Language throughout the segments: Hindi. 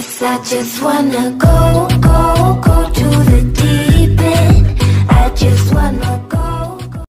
Cause I just wanna go, go, go to the deep end I just wanna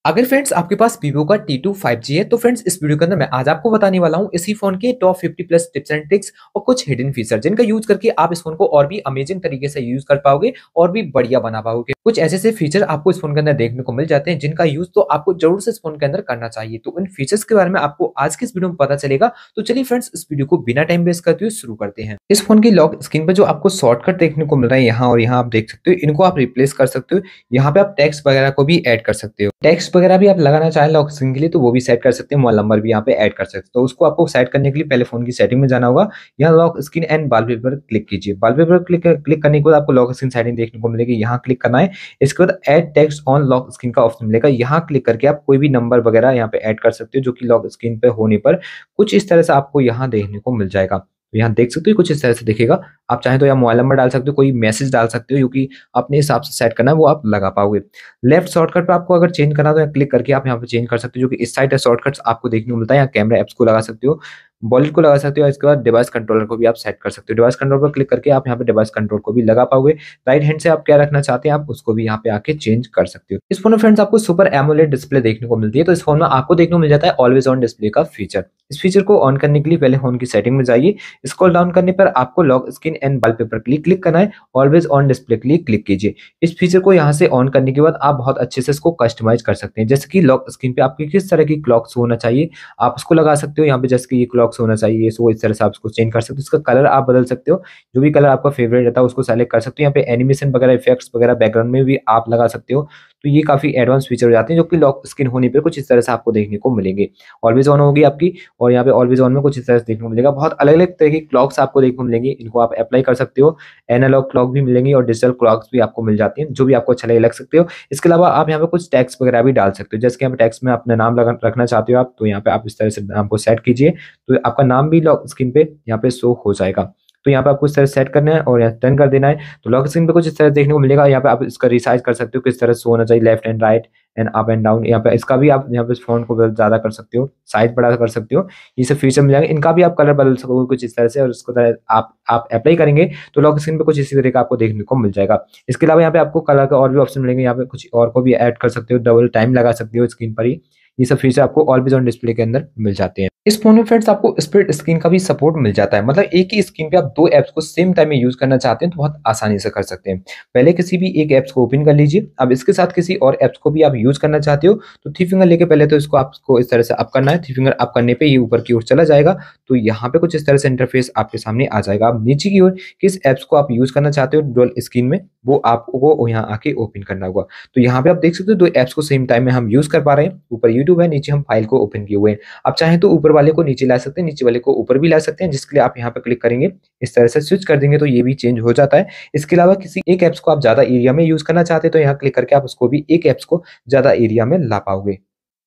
अगर फ्रेंड्स आपके पास वीवो का टी टू फाइव जी है तो फ्रेंड्स इस वीडियो के अंदर मैं आज आपको बताने वाला हूँ इसी फोन के top fifty plus tips and tricks और कुछ हिडन फीचर जिनका यूज करके आप इस फोन को और भी अमेजिंग तरीके से यूज कर पाओगे और भी बढ़िया बना पाओगे कुछ ऐसे ऐसे फीचर आपको इस फोन के अंदर देखने को मिल जाते हैं जिनका यूज तो आपको जरूर से इस फोन के अंदर करना चाहिए तो इन फीचर्स के बारे में आपको आज की इस वीडियो में पता चलेगा तो चलिए फ्रेंड्स इस वीडियो को बिना टाइम वेस्ट करते हुए शुरू करते हैं इस फोन की लॉक स्क्रीन पर जो आपको शॉर्टकट देखने को मिल रहा है यहाँ और यहाँ आप देख सकते हो इनको आप रिप्लेस कर सकते हो यहाँ पे आप टेक्स वगैरह को भी एड कर सकते हो टेक्स वगैरह भी आप लगाना चाहें लॉक स्क्रीन के लिए तो वो भी सेट कर सकते हैं मोबाइल नंबर भी यहाँ पे ऐड कर सकते हैं तो उसको आपको सेट करने के लिए पहले फोन की सेटिंग में जाना होगा यहाँ लॉक स्क्रीन एंड बालवे पर क्लिक कीजिए बालवे पर क्लिक क्लिक करने के बाद आपको लॉक स्क्रीन सेटिंग देखने को मिलेगी यहाँ क्लिक करना है इसके बाद add text on lock screen का ऑप्शन मिलेगा यहाँ क्लिक करके आप कोई भी नंबर वगैरह यहाँ पे ऐड कर सकते हो जो कि लॉक स्क्रीन पर होने पर कुछ इस तरह से आपको यहाँ देखने को मिल जाएगा तो यहाँ देख सकते हो कुछ इस तरह से दिखेगा आप चाहे तो यहाँ मोबाइल नंबर डाल सकते हो कोई मैसेज डाल सकते हो क्योंकि अपने हिसाब से सेट करना है वो आप लगा पाओगे लेफ्ट शॉर्टकट पर आपको अगर चेंज करना तो यहाँ क्लिक करके आप यहाँ पे चेंज कर सकते हो जो कि इस साइड है शॉर्टकट्स आपको देखने को मिलता है यहाँ कैमरा एप्स को लगा सकते हो वॉलेट को लगा सकते हो इसके बाद डिवाइस कंट्रोलर को भी आप सेट कर सकते हो डिवाइस कंट्रोल पर क्लिक करके आप यहाँ पे डिवाइस कंट्रोल को भी लगा पाओगे राइट हैंड से आप क्या रखना चाहते हैं आप उसको भी यहाँ पे आके चेंज कर सकते हो इस फोन में फ्रेंड्स आपको सुपर एमोलेट डिस्प्ले देखने को मिलती है तो इस फोन में आपको देखने को मिल जाता है ऑलवेज ऑन डिस्प्ले का फीचर इस फीचर को ऑन करने के लिए पहले फोन की सेटिंग में जाइए स्क्रॉल डाउन करने पर आपको लॉक स्क्रीन एंड वॉलपेपर के लिए क्लिक करना है ऑलवेज ऑन डिस्प्ले के लिए क्लिक कीजिए इस फीचर को यहाँ से ऑन करने के बाद आप बहुत अच्छे से इसको कस्टमाइज कर सकते हैं जैसे कि लॉक स्क्रीन पे आपकी किस तरह की क्लॉक्स होना चाहिए आप उसको लगा सकते हो यहाँ पे जैसे कि ये क्लॉक बॉक्स होना चाहिए सो इस तरह से आप उसको चेंज कर सकते हो इसका कलर आप बदल सकते हो जो भी कलर आपका फेवरेट रहता है उसको सेलेक्ट कर सकते हो यहाँ पे एनिमेशन वगैरह इफेक्ट्स वगैरह बैकग्राउंड में भी आप लगा सकते हो तो ये काफ़ी एडवांस फीचर हो जाते हैं जो कि लॉक स्क्रीन होने पर कुछ इस तरह से आपको देखने को मिलेंगे ऑलवेज ऑन होगी आपकी और यहाँ पे ऑलवेज ऑन में कुछ इस तरह से देखने को मिलेगा बहुत अलग अलग तरह के क्लॉक्स आपको देखने को मिलेंगे इनको आप अप्लाई कर सकते हो एनालॉग क्लॉक भी मिलेंगे और डिजिटल क्लॉक्स भी आपको मिल जाती है जो भी आपको अच्छा लगे लग सकते हो इसके अलावा आप यहाँ पे कुछ टैक्स वगैरह भी डाल सकते हो जैसे कि यहाँ पे टैक्स में अपना नाम रखना चाहते हो आप तो यहाँ पे आप इस तरह से नाम को सेट कीजिए तो आपका नाम भी लॉक स्क्रीन पे यहाँ पे शो हो जाएगा तो यहाँ पे आपको इस तरह सेट करना है और यहाँ टर्न कर देना है तो लॉक स्क्रीन पे कुछ इस तरह देखने को मिलेगा यहाँ पे आप इसका रिसाइज कर सकते हो किस तरह से होना चाहिए left and right and up and down यहाँ पे इसका भी आप यहाँ पे फोन को ज्यादा कर सकते हो साइज बड़ा कर सकते हो ये सब फीचर मिल जाएगा इनका भी आप कलर बदल सकोगे कुछ इस तरह से और इसको आप आप अप्लाई करेंगे तो लॉक स्क्रीन पे कुछ इसी तरह का आपको देखने को मिल जाएगा इसके अलावा यहाँ पे आपको कलर का और भी ऑप्शन मिलेंगे यहाँ पे कुछ और को भी एड कर सकते हो डबल टाइम लगा सकते हो स्क्रीन पर ही ये सब फीचर आपको ऑल भी जो डिस्प्ले के अंदर मिल जाते हैं इस फोन में फ्रेंड्स आपको स्प्लिट स्क्रीन का भी सपोर्ट मिल जाता है मतलब एक ही स्क्रीन पे आप दो ऐप्स को सेम टाइम में यूज करना चाहते हैं तो बहुत आसानी से कर सकते हैं पहले किसी भी एक ऐप्स को ओपन कर लीजिए अब इसके साथ किसी और ऐप्स को भी आप यूज करना चाहते हो तो थ्री फिंगर लेके पहले तो इसको आपको इस तरह से अप करना है थ्री फिंगर अप करने पर ही ऊपर की ओर चला जाएगा तो यहाँ पे कुछ इस तरह से इंटरफेस आपके सामने आ जाएगा आप नीचे की ओर किस ऐप्स को आप यूज करना चाहते हो डोल स्क्रीन में वो आपको यहाँ आके ओपन करना होगा तो यहाँ पे आप देख सकते हो दो ऐप्स को सेम टाइम में हम यूज कर पा रहे हैं ऊपर यूट्यूब है नीचे हम फाइल को ओपन किए हुए हैं आप चाहें तो ऊपर वाले को नीचे ला सकते हैं नीचे वाले को ऊपर भी ला सकते हैं जिसके लिए आप यहाँ पर क्लिक करेंगे इस तरह से स्विच कर देंगे तो ये भी चेंज हो जाता है इसके अलावा किसी एक ऐप्स को आप ज़्यादा एरिया में यूज़ करना चाहते हैं तो यहाँ क्लिक करके आप उसको भी एक ऐप्स को ज़्यादा एरिया में ला पाओगे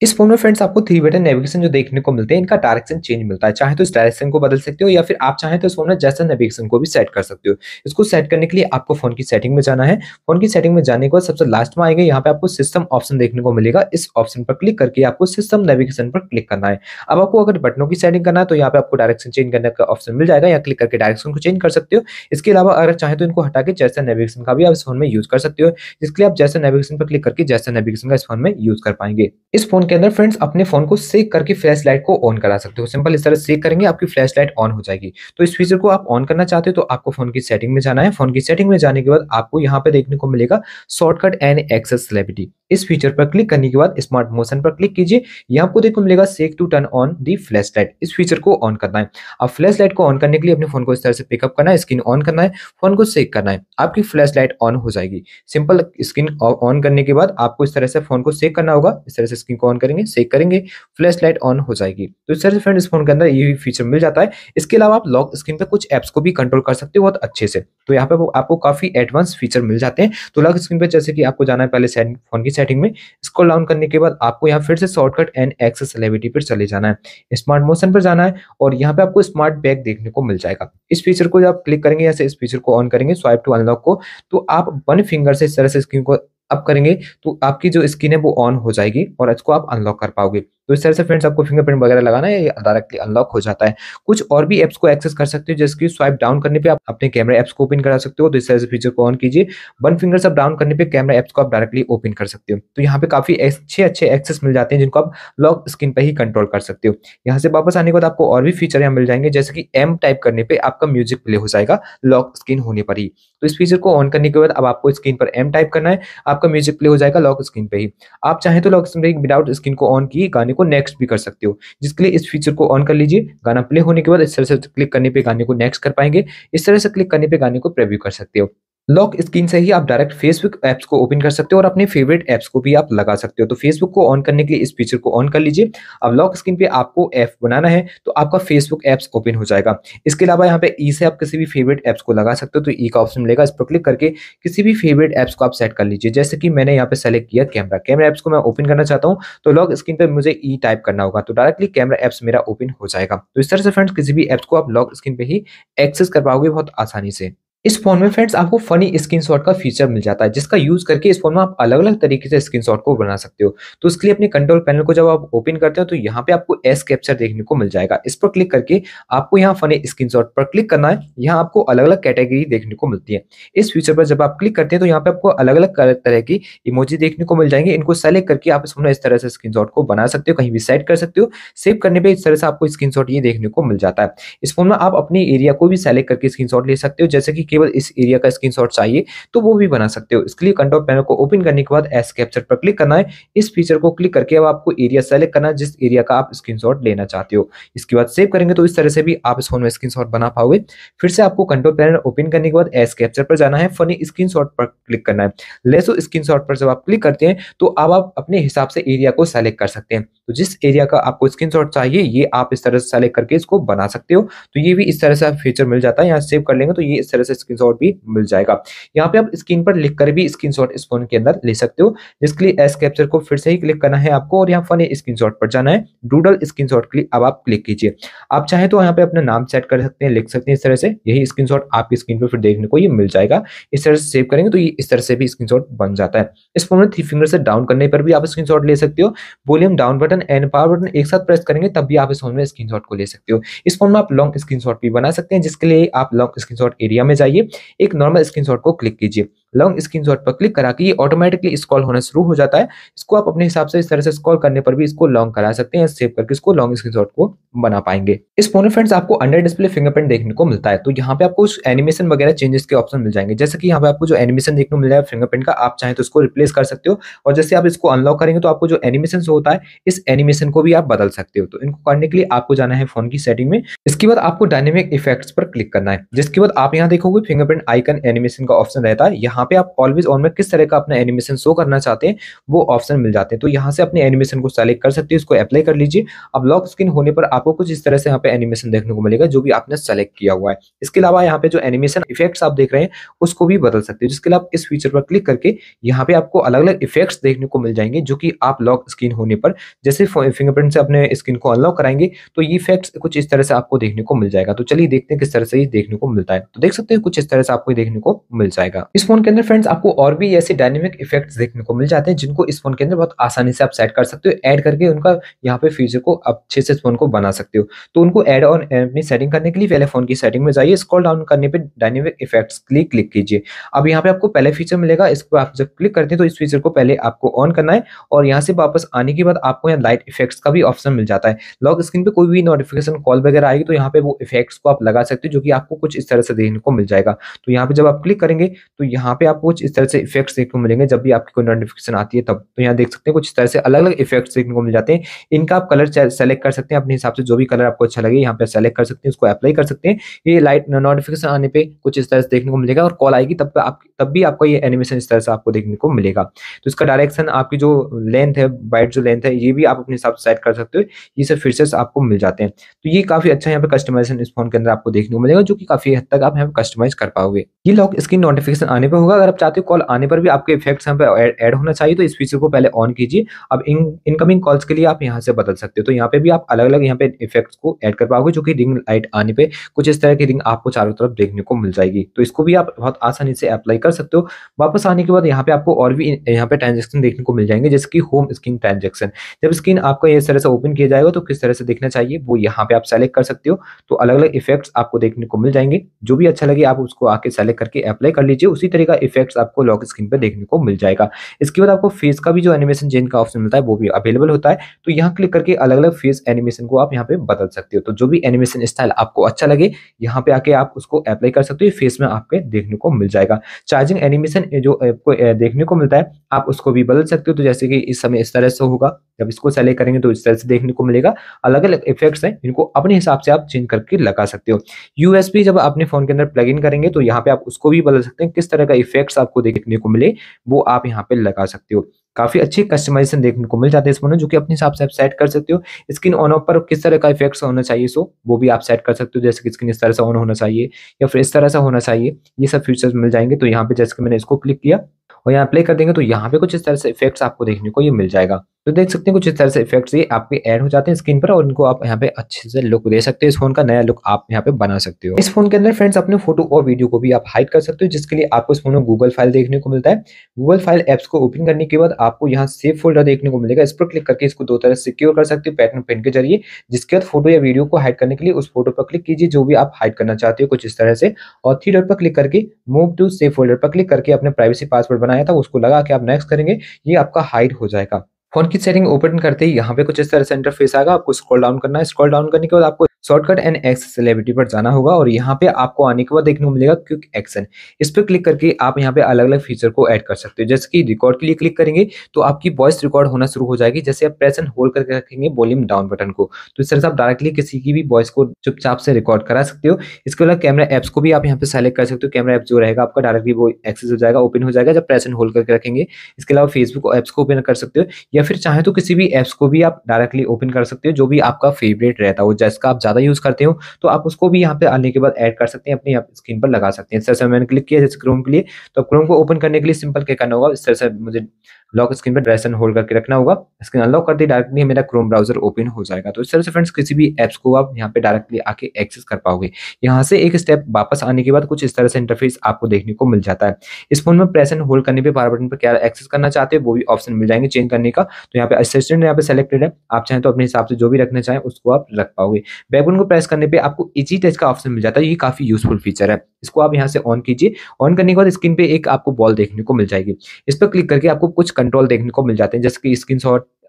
इस फोन में फ्रेंड्स आपको थ्री बटन नेविगेशन जो देखने को मिलते हैं इनका डायरेक्शन चेंज मिलता है चाहे तो इस डायरेक्शन को बदल सकते हो या फिर आप चाहे तो इस फोन में जैसा नेविगेशन को भी सेट कर सकते हो इसको सेट करने के लिए आपको फोन की सेटिंग में जाना है फोन की सेटिंग में जाने के बाद सबसे लास्ट में आएगा यहाँ पे आपको सिस्टम ऑप्शन देखने को मिलेगा इस ऑप्शन पर क्लिक करके आपको सिस्टम नेविगेशन पर क्लिक करना है अब आपको अगर बटनों की सेटिंग करना है तो यहाँ पे आपको डायरेक्शन चेंज करने का ऑप्शन मिल जाएगा या क्लिक करके डायरेक्शन को चेंज कर सकते हो इसके अलावा अगर चाहे तो इनको हटा के जैसा नेविगेशन का भी आप इस फोन में यूज कर सकते हो जिसके लिए आप जैसा नेविगेशन पर क्लिक करके जैसा नेविगेशन का इस फोन में यूज कर पाएंगे इस फोन के अंदर फ्रेंड्स अपने फोन को सेक करके फ्लैश लाइट को ऑन करा सकते हो सिंपल इस तरह सेक करेंगे आपकी फ्लैश लाइट ऑन हो जाएगी तो इस फीचर को आप ऑन करना चाहते हो तो आपको फोन की सेटिंग में जाना है फोन की सेटिंग में जाने के बाद आपको यहाँ पे देखने को मिलेगा शॉर्टकट एंड एक्सेस सेलिब्रिटी इस फीचर पर क्लिक करने के बाद स्मार्ट मोशन पर क्लिक कीजिए यहाँ आपको देखो मिलेगा shake to turn on the flash light इस फीचर को ऑन करना है अब फ्लैश लाइट को ऑन करने के लिए अपने फोन को इस तरह से पिकअप करना है स्क्रीन ऑन करना है फोन को सेक करना है आपकी फ्लैश लाइट ऑन हो जाएगी सिंपल स्क्रीन ऑन करने के बाद आपको इस तरह से फोन को सेक करना होगा इस तरह से स्क्रीन को ऑन करेंगे सेक करेंगे फ्लैश लाइट ऑन हो जाएगी तो इस तरह से फ्रेंड इस फोन के अंदर ये फीचर मिल जाता है इसके अलावा आप लॉक स्क्रीन पर कुछ एप्स को भी कंट्रोल कर सकते हो बहुत अच्छे से तो यहाँ पे आपको काफी एडवांस फीचर मिल जाते हैं तो लॉक स्क्रीन पर जैसे कि आपको जाना है पहले फोन की सेटिंग में स्क्रॉल डाउन करने के बाद आपको यहाँ फिर से शॉर्टकट एंड एक्सेस एलिविटी पर चले जाना है स्मार्ट मोशन पर जाना है और यहाँ पे आपको स्मार्ट बैग देखने को मिल जाएगा इस फीचर को जब आप क्लिक करेंगे या इस फीचर को ऑन करेंगे स्वाइप टू अनलॉक को तो आप वन फिंगर से इस तरह से स्क्रीन को अप करेंगे तो आपकी जो स्किन है वो ऑन हो जाएगी और इसको आप अनलॉक कर पाओगे तो इस तरह से फ्रेंड्स आपको फिंगरप्रिंट वगैरह लगाना है ये डायरेक्टली अनलॉक हो जाता है कुछ और भी एप्स को एक्सेस कर सकते हो जैसे कि स्वाइप डाउन करने पे आप अपने कैमरा एप्स को ओपन करा सकते हो तो इस तरह से फीचर को ऑन कीजिए वन फिंगर से डाउन करने पर कैमरा एप्स को आप डायरेक्टली ओपन कर सकते हो तो यहाँ पे काफी अच्छे अच्छे एक्सेस मिल जाते हैं जिनको आप लॉक स्क्रीन पर ही कंट्रोल कर सकते हो यहाँ से वापस आने के बाद आपको और भी फीचर यहाँ मिल जाएंगे जैसे कि एम टाइप करने पर आपका म्यूजिक प्ले हो जाएगा लॉक स्क्रीन होने पर ही तो इस फीचर को ऑन करने के बाद अब आपको स्क्रीन पर एम टाइप करना है आप आपका म्यूजिक प्ले हो जाएगा लॉक स्क्रीन पे ही आप चाहे तो लॉक स्क्रीन विदाउट स्क्रीन को ऑन किए गाने को नेक्स्ट भी कर सकते हो जिसके लिए इस फीचर को ऑन कर लीजिए गाना प्ले होने के बाद इस तरह से क्लिक करने पर गाने को नेक्स्ट कर पाएंगे इस तरह से क्लिक करने पर गाने को प्रेव्यू कर सकते हो लॉक स्क्रीन से ही आप डायरेक्ट फेसबुक ऐप्स को ओपन कर सकते हो और अपने फेवरेट ऐप्स को भी आप लगा सकते हो तो फेसबुक को ऑन करने के लिए इस फीचर को ऑन कर लीजिए अब लॉक स्क्रीन पे आपको ऐप बनाना है तो आपका फेसबुक ऐप्स ओपन हो जाएगा इसके अलावा यहाँ पे ई e से आप किसी भी फेवरेट ऐप्स को लगा सकते हो तो ई e का ऑप्शन मिलेगा इस पर क्लिक करके किसी भी फेवरेट ऐप्स को आप सेट कर लीजिए जैसे कि मैंने यहाँ पे सेलेक्ट किया कैमरा कैमरा ऐप्स को मैं ओपन करना चाहता हूँ तो लॉक स्क्रीन पर मुझे ई e टाइप करना होगा तो डायरेक्टली कैमरा ऐप्स मेरा ओपन हो जाएगा तो इस तरह से फ्रेंड्स किसी भी ऐप्स को आप लॉक स्क्रीन पर ही एक्सेस कर पाओगे बहुत आसानी से इस फोन में फ्रेंड्स आपको फनी स्क्रीनशॉट का फीचर मिल जाता है जिसका यूज करके इस फोन में आप अलग अलग तरीके से स्क्रीनशॉट को बना सकते हो तो उसके लिए अपने कंट्रोल पैनल को जब आप ओपन करते हो तो यहाँ पे आपको एस कैप्चर देखने को मिल जाएगा इस पर क्लिक करके आपको यहाँ फनी स्क्रीनशॉट पर क्लिक करना है यहाँ आपको अलग अलग कैटेगरी देखने को मिलती है इस फीचर पर जब आप क्लिक करते हैं तो यहाँ पे आपको अलग अलग तरह की इमोजी देखने को मिल जाएंगे इनको सेलेक्ट करके आप फोन इस तरह से स्क्रीन को बना सकते हो कहीं भी सेट कर सकते हो सेव करने पर इस तरह से आपको स्क्रीन ये देखने को मिल जाता है इस फोन में आप अपने एरिया को भी सेलेक्ट करके स्क्रीन ले सकते हो जैसे कि केवल इस एरिया का स्क्रीन चाहिए तो वो भी बना सकते हो इसके लिए कंट्रोल पैनल को ओपन करने के बाद एस कैप्चर पर क्लिक करना है इस फीचर को क्लिक करके अब आपको एरिया सेलेक्ट करना है जिस एरिया का आप स्क्रीन लेना चाहते हो इसके बाद सेव करेंगे तो इस तरह से भी आप इस फोन में स्क्रीन बना पाओगे फिर से आपको कंट्रोल पैनल ओपन करने के बाद एस कैप्चर पर जाना है फनी स्क्रीन पर क्लिक करना है लेसो स्क्रीन पर जब आप क्लिक करते हैं तो अब आप अपने हिसाब से एरिया को सेलेक्ट कर सकते हैं तो जिस एरिया का आपको स्क्रीन चाहिए ये आप इस तरह से सेलेक्ट करके इसको बना सकते हो तो ये भी इस तरह से फीचर मिल जाता है यहाँ सेव कर लेंगे तो ये इस तरह से स्क्रीन भी मिल जाएगा यहाँ पे आप स्क्रीन पर लिख कर भी स्क्रीन इस फोन के अंदर ले सकते हो जिसके लिए एस कैप्चर को फिर से ही क्लिक करना है आपको और यहाँ फोन स्क्रीन पर जाना है डूडल स्क्रीन के लिए अब आप क्लिक कीजिए आप चाहे तो यहाँ पे अपना नाम सेट कर सकते हैं लिख सकते हैं इस तरह से यही स्क्रीन आपकी स्क्रीन पर फिर देखने को ये मिल जाएगा इस तरह से सेव करेंगे तो ये इस तरह से भी स्क्रीन बन जाता है इस फोन में थ्री फिंगर से डाउन करने पर भी आप स्क्रीन ले सकते हो volume down button button and power button एक साथ प्रेस करेंगे तब भी आप इस फोन में स्क्रीन को ले सकते हो इस फोन में आप लॉन्ग स्क्रीन भी बना सकते हैं जिसके लिए आप लॉन्ग स्क्रीन एरिया में जाइए एक नॉर्मल स्क्रीन को क्लिक कीजिए लॉन्ग स्क्रीन पर क्लिक करा के ये ऑटोमेटिकली स्कॉल होना शुरू हो जाता है इसको आप अपने हिसाब से इस तरह से स्कॉल करने पर भी इसको लॉन्ग करा सकते हैं सेव करके इसको लॉन्ग स्क्रीन को बना पाएंगे इस फोन में फ्रेंड्स आपको अंडर डिस्प्ले फिंगरप्रिंट देखने को मिलता है तो यहाँ पे आपको एनिमेशन वगैरह चेंजेस के ऑप्शन मिल जाएंगे जैसे कि यहाँ पे आपको जो एनिमेशन देखने को मिल जाए फिंगरप्रिंट का आप चाहें तो उसको रिप्लेस कर सकते हो और जैसे आप इसको अनलॉक करेंगे तो आपको जो एनिमेशन होता है इस एनिमेशन को भी आप बदल सकते हो तो इनको करने के लिए आपको जाना है फोन की सेटिंग में इसके बाद आपको डायनेमिक इफेक्ट्स पर क्लिक करना है जिसके बाद आप यहाँ देखोगे फिंगरप्रिंट आइकन एनिमेशन का ऑप्शन रहता है यहाँ यहाँ पे आप ऑलवेज ऑन में किस तरह का अपना एनिमेशन शो करना चाहते हैं वो ऑप्शन मिल जाते हैं तो यहाँ से अपने एनिमेशन को सेलेक्ट कर सकते हैं उसको अप्लाई कर लीजिए अब लॉक स्क्रीन होने पर आपको कुछ इस तरह से यहाँ पे एनिमेशन देखने को मिलेगा जो भी आपने सेलेक्ट किया हुआ है इसके अलावा यहाँ पे जो एनिमेशन इफेक्ट्स आप देख रहे हैं उसको भी बदल सकते हैं जिसके लिए आप इस फीचर पर क्लिक करके यहाँ पे आपको अलग अलग इफेक्ट्स देखने को मिल जाएंगे जो कि आप लॉक स्क्रीन होने पर जैसे फिंगरप्रिंट से अपने स्क्रीन को अनलॉक कराएंगे तो ये इफेक्ट्स कुछ इस तरह से आपको देखने को मिल जाएगा तो चलिए देखते हैं किस तरह से ये देखने को मिलता है तो देख सकते हैं कुछ इस तरह से आपको देखने को मिल जाएगा इस फोन के अंदर फ्रेंड्स आपको और भी ऐसे डायनेमिक इफेक्ट्स देखने को मिल जाते हैं जिनको इस फोन के अंदर बहुत आसानी से आप सेट कर सकते हो ऐड करके उनका यहाँ पे फ्यूचर को अच्छे से फोन को बना सकते हो तो उनको ऐड ऑन अपनी सेटिंग करने के लिए पहले फोन की सेटिंग में जाइए स्क्रॉल डाउन करने पर डायनेमिक इफेक्ट्स क्लिक क्लिक कीजिए अब यहाँ पे आपको पहले फीचर मिलेगा इस पर आप जब क्लिक करते हैं तो इस फीचर को पहले आपको ऑन करना है और यहाँ से वापस आने के बाद आपको यहाँ लाइट इफेक्ट्स का भी ऑप्शन मिल जाता है लॉक स्क्रीन पर कोई भी नोटिफिकेशन कॉल वगैरह आएगी तो यहाँ पे वो इफेक्ट्स को आप लगा सकते हो जो कि आपको कुछ इस तरह से देखने को मिल जाएगा तो यहाँ पे जब आप क्लिक करेंगे तो यहाँ पे आपको कुछ इस तरह से इफेक्ट्स देखने को मिलेंगे जब भी आपकी कोई नोटिफिकेशन आती है तब तो यहाँ देख सकते हैं कुछ इस तरह से अलग अलग इफेक्ट्स देखने को मिल जाते हैं इनका आप कलर सेलेक्ट कर सकते हैं अपने हिसाब से जो भी कलर आपको अच्छा लगे यहाँ पे सेलेक्ट कर सकते हैं उसको अप्लाई कर सकते हैं ये लाइट नोटिफिकेशन आने पर कुछ इस तरह से देखने को मिलेगा और कॉल आएगी तब आप तब भी आपको ये एनिमेशन इस तरह से आपको देखने को मिलेगा तो इसका डायरेक्शन आपकी जो लेंथ है वाइट जो लेंथ है ये भी आप अपने हिसाब से सेट कर सकते हो ये सब फीचर्स आपको मिल जाते हैं तो ये काफी अच्छा यहाँ पे कस्टमाइजेशन इस फोन के अंदर आपको देखने को मिलेगा जो कि काफी हद तक आप यहाँ पे कस्टमाइज कर पाओगे ये लॉक स्क्रीन नोटिफिकेशन आने पर होगा होगा अगर आप चाहते हो कॉल आने पर भी आपके इफेक्ट्स यहाँ पे ऐड होना चाहिए तो इस फीचर को पहले ऑन कीजिए अब इन इनकमिंग कॉल्स के लिए आप यहाँ से बदल सकते हो तो यहाँ पे भी आप अलग अलग यहाँ पे इफेक्ट्स को ऐड कर पाओगे जो कि रिंग लाइट आने पर कुछ इस तरह की रिंग आपको चारों तरफ देखने को मिल जाएगी तो इसको भी आप बहुत आसानी से अप्लाई कर सकते हो वापस आने के बाद यहाँ पे आपको और भी यहाँ पे ट्रांजेक्शन देखने को मिल जाएंगे जैसे कि होम स्क्रीन ट्रांजेक्शन जब स्क्रीन आपका इस तरह से ओपन किया जाएगा तो किस तरह से देखना चाहिए वो यहाँ पे आप सेलेक्ट कर सकते हो तो अलग अलग इफेक्ट्स आपको देखने को मिल जाएंगे जो भी अच्छा लगे आप उसको आके सेलेक्ट करके अप्लाई कर लीजिए उसी तरह का इफेक्ट्स आपको लॉक स्क्रीन पर देखने को मिल जाएगा इसके बाद आपको फेस का भी जो एनिमेशन चेंज का ऑप्शन मिलता है वो भी अवेलेबल होता है तो यहाँ क्लिक करके अलग अलग फेस एनिमेशन को आप यहाँ पे बदल सकते हो तो जो भी एनिमेशन स्टाइल आपको अच्छा लगे यहाँ पे आके आप उसको अप्लाई कर सकते हो फेस में आपके देखने को मिल जाएगा चार्जिंग एनिमेशन जो आपको देखने को मिलता है आप उसको भी बदल सकते हो तो जैसे कि इस समय इस तरह से होगा जब इसको सेलेक्ट करेंगे तो इस तरह से देखने को मिलेगा अलग अलग इफेक्ट्स हैं इनको अपने हिसाब से आप चेंज करके लगा सकते हो यूएसबी जब अपने फोन के अंदर प्लग इन करेंगे तो यहाँ पे आप उसको भी बदल सकते हैं किस तरह का इफेक्ट्स आपको देखने को मिले वो आप यहाँ पे लगा सकते हो काफी अच्छी कस्टमाइजेशन देखने को मिल जाता है इस फोन में जो कि अपने हिसाब से आप सेट कर सकते हो स्क्रीन ऑन ऑफ पर किस तरह का इफेक्ट होना चाहिए सो वो भी आप सेट कर सकते हो जैसे कि स्क्रीन इस तरह से ऑन होना चाहिए या फिर इस तरह से होना चाहिए ये सब फीचर्स मिल जाएंगे तो यहाँ पे जैसे कि मैंने इसको क्लिक किया और यहाँ प्ले कर देंगे तो यहाँ पे कुछ इस तरह से इफेक्ट्स आपको देखने को ये मिल जाएगा तो देख सकते हैं कुछ इस तरह से इफेक्ट्स ये आपके ऐड हो जाते हैं स्क्रीन पर और इनको आप यहाँ पे अच्छे से लुक दे सकते हैं इस फोन का नया लुक आप यहाँ पे बना सकते हो इस फोन के अंदर फ्रेंड्स अपने फोटो और वीडियो को भी आप हाइड कर सकते हो जिसके लिए आपको इस फोन में गूगल फाइल देखने को मिलता है गूगल फाइल एप्स को ओपन करने के बाद आपको यहाँ सेफ फोल्डर देखने को मिलेगा इस पर क्लिक करके इसको दो तरह सिक्योर कर सकते हो पैटर्न पेन के जरिए जिसके बाद फोटो या वीडियो को हाइड करने के लिए उस फोटो पर क्लिक कीजिए जो भी आप हाइड करना चाहते हो कुछ इस तरह से और थ्री डॉट पर क्लिक करके मूव टू सेफ फोल्डर पर क्लिक करके अपने प्राइवेसी पासवर्ड बनाया था उसको लगा के आप नेक्स्ट करेंगे ये आपका हाइड हो जाएगा फोन की सेटिंग ओपन करते ही यहाँ पे कुछ इस तरह से इंटरफेस आएगा आपको स्क्रॉल डाउन करना है स्क्रॉल डाउन करने के बाद आपको शॉर्टकट एंड एक्स सेलिब्रिटी पर जाना होगा और यहाँ पे आपको आने के बाद देखने को मिलेगा क्विक एक्शन इस पर क्लिक करके आप यहाँ पे अलग अलग फीचर को ऐड कर सकते हो जैसे कि रिकॉर्ड के लिए क्लिक करेंगे तो आपकी वॉइस रिकॉर्ड होना शुरू हो जाएगी जैसे आप प्रेस एंड होल्ड करके रखेंगे वॉल्यूम डाउन बटन को तो इस तरह से आप डायरेक्टली किसी की भी वॉइस को चुपचाप से रिकॉर्ड करा सकते हो इसके अलावा कैमरा एप्स को भी आप यहाँ पे सेलेक्ट कर सकते हो कैमरा एप जो रहेगा आपका डायरेक्टली वो एक्सेस हो जाएगा ओपन हो जाएगा जब प्रेस एंड होल्ड करके रखेंगे इसके अलावा फेसबुक एप्स को ओपन कर सकते हो या फिर चाहे तो किसी भी एप्स को भी आप डायरेक्टली ओपन कर सकते हो जो भी आपका फेवरेट रहता हो जैसा आप ज़्यादा यूज़ करते हो तो आप उसको भी यहाँ पे आने के बाद ऐड कर सकते हैं अपनी स्क्रीन पर लगा सकते हैं इस तरह से मैंने क्लिक किया जैसे क्रोम के लिए तो क्रोम को ओपन करने के लिए सिंपल क्या करना होगा इस तरह से मुझे लॉक स्क्रीन पर ड्रेस एंड होल्ड करके रखना होगा स्क्रीन अनलॉक करते डायरेक्टली मेरा क्रोम ब्राउजर ओपन हो जाएगा तो इस तरह से फ्रेंड्स किसी भी एप्स को आप यहाँ पे डायरेक्टली आके एक्सेस कर पाओगे यहाँ से एक स्टेप वापस आने के बाद कुछ इस तरह से इंटरफेस आपको देखने को मिल जाता है इस फोन में प्रेस एंड होल्ड करने पर पावर बटन पर क्या एक्सेस करना चाहते हो वो भी ऑप्शन मिल जाएंगे चेंज करने का तो यहाँ पे असिस्टेंट यहाँ पे सेलेक्टेड है आप चाहें तो अपने हिसाब से जो भी रखना चाहें उसको आप रख पाओगे बैकबोन को प्रेस करने पर आपको इजी टच का ऑप्शन मिल जाता है ये काफी यूजफुल फीचर है इसको आप यहाँ से ऑन कीजिए ऑन करने के बाद स्क्रीन पे एक आपको बॉल देखने को मिल जाएगी इस पर क्लिक करके आपको कुछ कंट्रोल देखने को मिल जाते हैं जैसे कि स्क्रीन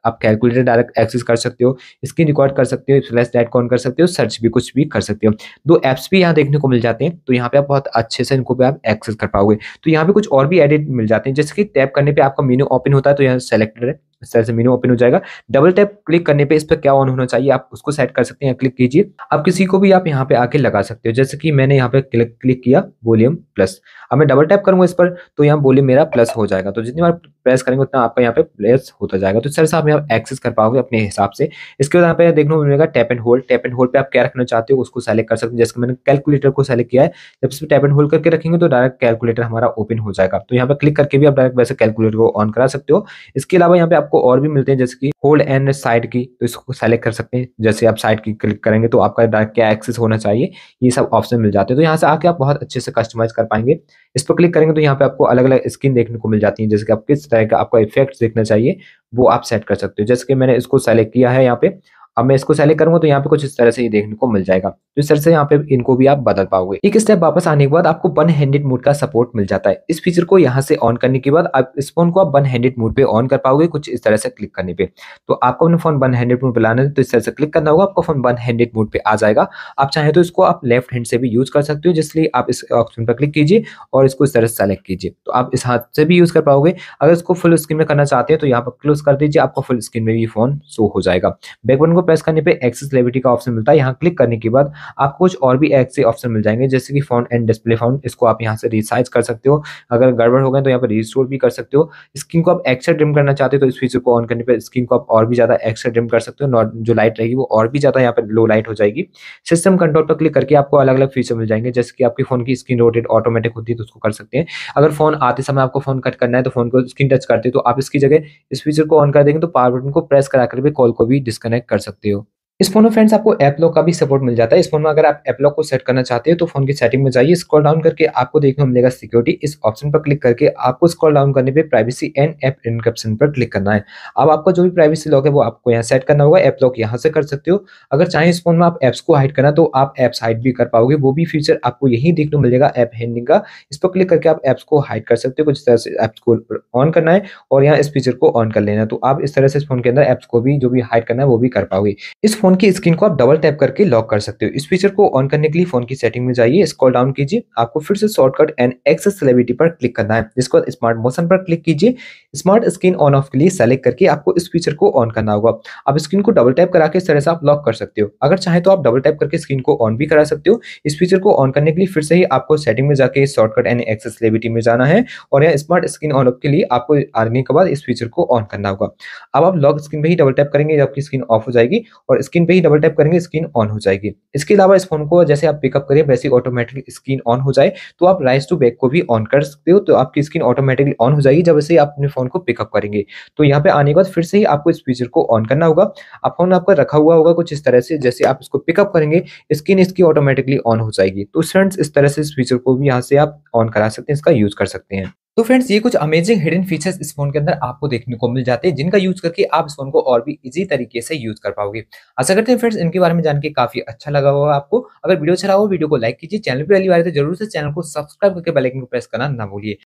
आप कैलकुलेटर डायरेक्ट एक्सेस कर सकते हो स्क्रीन रिकॉर्ड कर सकते हो स्लैश लाइट कॉन कर सकते हो सर्च भी कुछ भी कर सकते हो दो एप्स भी यहाँ देखने को मिल जाते हैं तो यहाँ पे आप बहुत अच्छे से इनको भी आप एक्सेस कर पाओगे तो यहाँ पे कुछ और भी एडिट मिल जाते हैं जैसे कि टैप करने पर आपका मीनू ओपन होता है तो यहाँ सेलेक्टेड है इस तरह से मेनू ओपन हो जाएगा डबल टैप क्लिक करने पे इस पर क्या ऑन होना चाहिए आप उसको सेट कर सकते हैं क्लिक कीजिए आप किसी को भी आप यहाँ पे आके लगा सकते हो जैसे कि मैंने यहाँ पे क्लिक क्लिक किया वॉल्यूम प्लस अब मैं डबल टैप करूंगा इस पर तो यहाँ बोलिए मेरा प्लस हो जाएगा तो जितनी बार प्रेस करेंगे उतना आपका यहाँ पे प्लस होता जाएगा तो सर साहब से आप यहाँ एक्सेस कर पाओगे अपने हिसाब से इसके बाद यहाँ पे देखने को मिलेगा tap and hold tap and hold पर आप क्या रखना चाहते हो उसको सेलेक्ट कर सकते हैं जैसे मैंने कैलकुलेटर को सेलेक्ट किया है जब इस टैप एंड होल्ड करके रखेंगे तो डायरेक्ट कैलकुलेटर हमारा ओपन हो जाएगा तो यहाँ पर क्लिक करके भी आप डायरेक्ट वैसे कैलकुलेटर को ऑन करा सकते हो इसके अलावा यहाँ पे आपको और भी मिलते हैं जैसे कि होल्ड एंड साइड की तो इसको सेलेक्ट कर सकते हैं जैसे आप साइड की क्लिक करेंगे तो आपका डायरेक्ट क्या एक्सेस होना चाहिए ये सब ऑप्शन मिल जाते हैं तो यहाँ से आके आप बहुत अच्छे से कस्टमाइज कर पाएंगे इस पर क्लिक करेंगे तो यहाँ पे आपको अलग अलग स्क्रीन देखने को मिल जाती है जैसे कि आप किस तरह का आपका इफेक्ट देखना चाहिए वो आप सेट कर सकते हो जैसे कि मैंने इसको सेलेक्ट किया है यहाँ पे अब मैं इसको सेलेक्ट करूंगा तो यहाँ पे कुछ इस तरह से ये देखने को मिल जाएगा तो इस तरह से यहाँ पे इनको भी आप बदल पाओगे एक स्टेप वापस आने के बाद आपको वन हैंडेड मोड का सपोर्ट मिल जाता है इस फीचर को यहाँ से ऑन करने के बाद आप इस फोन को आप वन हैंडेड मोड पे ऑन कर पाओगे कुछ इस तरह से क्लिक करने पे तो आपको अपने फोन वन हैंडेड मोड पर लाना है तो इस तरह से क्लिक करना होगा आपका फोन वन हैंडेड मोड पे आ जाएगा आप चाहे तो इसको आप लेफ्ट हैंड से भी यूज कर सकते हो जिसलिए आप इस ऑप्शन पर क्लिक कीजिए और इसको इस तरह से सेलेक्ट कीजिए तो आप इस हाथ से भी यूज कर पाओगे अगर इसको फुल स्क्रीन में करना चाहते हैं तो यहाँ पर क्लोज कर दीजिए आपका फुल स्क्रीन में भी फोन शो हो जाएगा बैकबन को प्रेस करने पे एक्सेस लेविटी का ऑप्शन मिलता है यहाँ क्लिक करने के बाद आपको कुछ और भी एक्से ऑप्शन मिल जाएंगे जैसे कि फोन एंड डिस्प्ले फोन इसको आप यहाँ से रिसाइज कर सकते हो अगर गड़बड़ हो गए तो यहाँ पर रिस्टोर भी कर सकते हो स्क्रीन को आप एक्स्ट्रा ड्रिम करना चाहते हो तो इस फीचर को ऑन करने पर स्क्रीन को आप और भी ज़्यादा एक्स्ट्रा ड्रिम कर सकते हो नॉट जो लाइट रहेगी वो और भी ज़्यादा यहाँ पर लो लाइट हो जाएगी सिस्टम कंट्रोल पर क्लिक करके आपको अलग अलग फीचर मिल जाएंगे जैसे कि आपकी फोन की स्क्रीन रोटेट ऑटोमेटिक होती है तो उसको कर सकते हैं अगर फोन आते समय आपको फोन कट करना है तो फोन को स्क्रीन टच करते हैं तो आप इसकी जगह इस फीचर को ऑन कर देंगे तो पावर बटन को प्रेस कराकर भी कॉल को भी डिस्कनेक्ट कर सकते सकते हो इस फोन में फ्रेंड्स आपको एपलॉ का भी सपोर्ट मिल जाता है इस फोन में अगर आप एपलॉ को सेट करना चाहते हो तो फोन की सेटिंग में जाइए स्क्रॉल डाउन करके आपको देखने को मिलेगा सिक्योरिटी इस ऑप्शन पर क्लिक करके आपको स्क्रॉल डाउन करने पे प्राइवेसी एंड एप इनक्रप्शन पर क्लिक करना है अब आपका जो भी प्राइवेसी लॉक है वो आपको यहाँ सेट करना होगा ऐप लॉक यहाँ से कर सकते हो अगर चाहे इस फोन में आप एप्स को हाइड करना तो आप एप्स हाइड भी कर पाओगे वो भी फीचर आपको यही देखने को मिलेगा एप हैंडिंग का इस पर क्लिक करके आप एप्स को हाइड कर सकते हो कुछ तरह से एप्स को ऑन करना है और यहाँ इस फीचर को ऑन कर लेना तो आप इस तरह से इस फोन के अंदर एप्स को भी जो भी हाइड करना है वो भी कर पाओगे इस फोन फ़ोन की स्क्रीन को आप डबल टैप करके लॉक कर सकते हो इस फीचर को ऑन करने के लिए फ़ोन की सेटिंग में जाइए स्क्रॉल डाउन कीजिए आपको फिर से शॉर्टकट एंड एक्सेस सेलेब्रिटी पर क्लिक करना है जिसके बाद स्मार्ट मोशन पर क्लिक कीजिए स्मार्ट स्क्रीन ऑन ऑफ के लिए सेलेक्ट करके आपको इस फीचर को ऑन करना होगा आप स्क्रीन को डबल टैप करा के इस तरह से आप लॉक कर सकते हो अगर चाहे तो आप डबल टैप करके स्क्रीन को ऑन भी करा सकते हो इस फीचर को ऑन करने के लिए फिर से ही आपको सेटिंग में जाके शॉर्टकट एंड एक्सेस एक्सेसिबिलिटी में जाना है और यहाँ स्मार्ट स्क्रीन ऑन ऑफ के लिए आपको आने के बाद इस फीचर को ऑन करना होगा अब आप लॉक स्क्रीन पर ही डबल टैप करेंगे आपकी स्क्रीन ऑफ हो जाएगी और स्क्रीन पे ही डबल टैप करेंगे स्क्रीन ऑन हो जाएगी इसके अलावा इस फोन को जैसे आप पिकअप करें वैसे ऑटोमेटिक स्क्रीन ऑन हो जाए तो आप राइस टू बैक को भी ऑन कर सकते हो तो आपकी स्क्रीन ऑटोमेटिकली ऑन हो जाएगी जब से आप अपने फोन को पिकअप करेंगे तो यहाँ पे आने के बाद फिर से ही आपको इस फीचर को ऑन करना होगा आप फोन आपका रखा हुआ होगा कुछ इस तरह से जैसे आप इसको पिकअप करेंगे स्क्रीन इसकी ऑटोमेटिकली ऑन हो जाएगी तो फ्रेंड्स इस तरह से इस फीचर को भी यहाँ से आप ऑन करा सकते हैं इसका यूज कर सकते हैं तो फ्रेंड्स ये कुछ अमेजिंग हिडन फीचर्स इस फोन के अंदर आपको देखने को मिल जाते हैं जिनका यूज करके आप इस फोन को और भी इजी तरीके से यूज कर पाओगे आशा करते हैं फ्रेंड्स इनके बारे में जान के काफी अच्छा लगा होगा आपको अगर वीडियो अच्छा लगा हो वीडियो को लाइक कीजिए चैनल पर पहली बार तो जरूर से चैनल को सब्सक्राइब करके बेलाइकन को प्रेस करना ना भूलिए